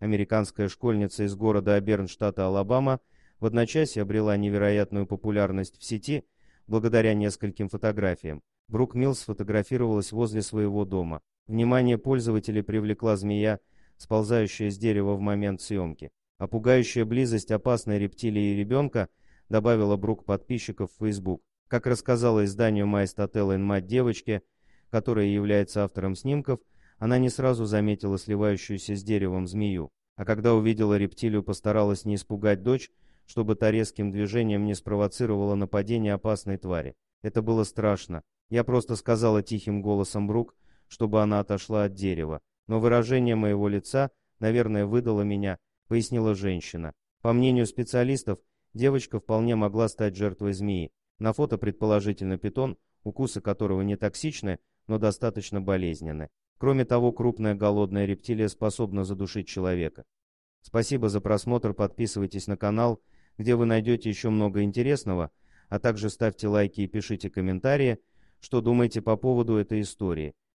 Американская школьница из города Аберн, штата Алабама, в одночасье обрела невероятную популярность в сети благодаря нескольким фотографиям. Брук Милс сфотографировалась возле своего дома. Внимание пользователей привлекла змея, сползающая с дерева в момент съемки. А пугающая близость опасной рептилии и ребенка добавила Брук подписчиков в Facebook. Как рассказала изданию Майстателлайн мать девочки, которая является автором снимков, она не сразу заметила сливающуюся с деревом змею а когда увидела рептилию, постаралась не испугать дочь, чтобы та резким движением не спровоцировала нападение опасной твари. Это было страшно. Я просто сказала тихим голосом Брук, чтобы она отошла от дерева. Но выражение моего лица, наверное, выдало меня, пояснила женщина. По мнению специалистов, девочка вполне могла стать жертвой змеи. На фото, предположительно, питон, укусы которого не токсичны, но достаточно болезненны. Кроме того, крупная голодная рептилия способна задушить человека. Спасибо за просмотр, подписывайтесь на канал, где вы найдете еще много интересного, а также ставьте лайки и пишите комментарии, что думаете по поводу этой истории.